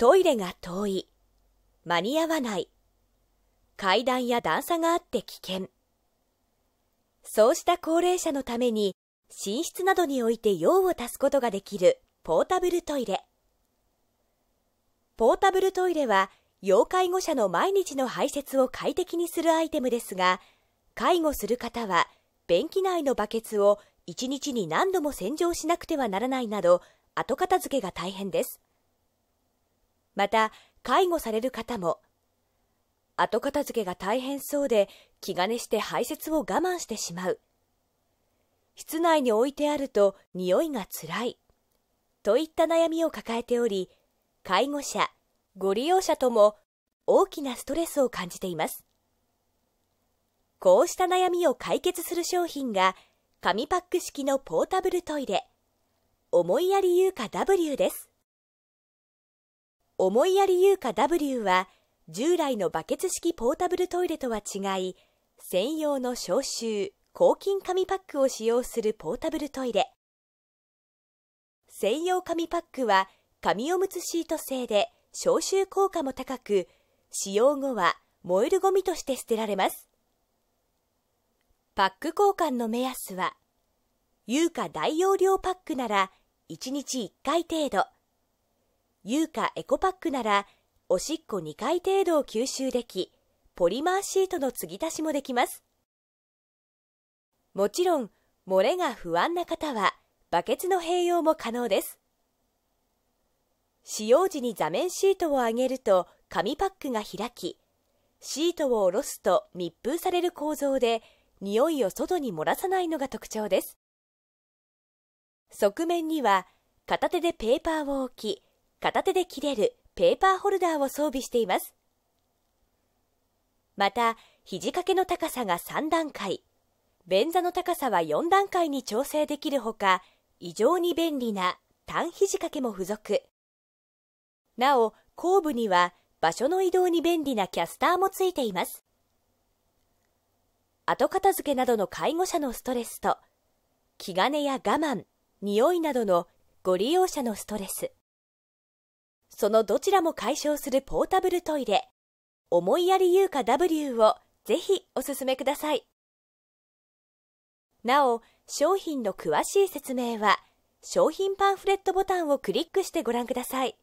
トイレが遠い、間に合わない、階段や段差があって危険。そうした高齢者のために寝室などにおいて用を足すことができるポータブルトイレ。ポータブルトイレは要介護者の毎日の排泄を快適にするアイテムですが、介護する方は便器内のバケツを1日に何度も洗浄しなくてはならないなど後片付けが大変です。また介護される方も後片付けが大変そうで気兼ねして排泄を我慢してしまう室内に置いてあると匂いがつらいといった悩みを抱えており介護者ご利用者とも大きなストレスを感じていますこうした悩みを解決する商品が紙パック式のポータブルトイレ思いやり優香 W です思いやり優香 W は従来のバケツ式ポータブルトイレとは違い専用の消臭抗菌紙パックを使用するポータブルトイレ専用紙パックは紙おむつシート製で消臭効果も高く使用後は燃えるゴミとして捨てられますパック交換の目安は優価大容量パックなら1日1回程度優香エコパックならおしっこ2回程度を吸収できポリマーシートの継ぎ足しもできますもちろん漏れが不安な方はバケツの併用も可能です使用時に座面シートを上げると紙パックが開きシートを下ろすと密封される構造で匂いを外に漏らさないのが特徴です側面には片手でペーパーを置き片手で切れるペーパーホルダーを装備しています。また、肘掛けの高さが3段階、便座の高さは4段階に調整できるほか、異常に便利な単肘掛けも付属。なお、後部には場所の移動に便利なキャスターもついています。後片付けなどの介護者のストレスと、気兼ねや我慢、匂いなどのご利用者のストレス。そのどちらも解消するポータブルトイレ、思いやり優香 W をぜひお勧めください。なお、商品の詳しい説明は、商品パンフレットボタンをクリックしてご覧ください。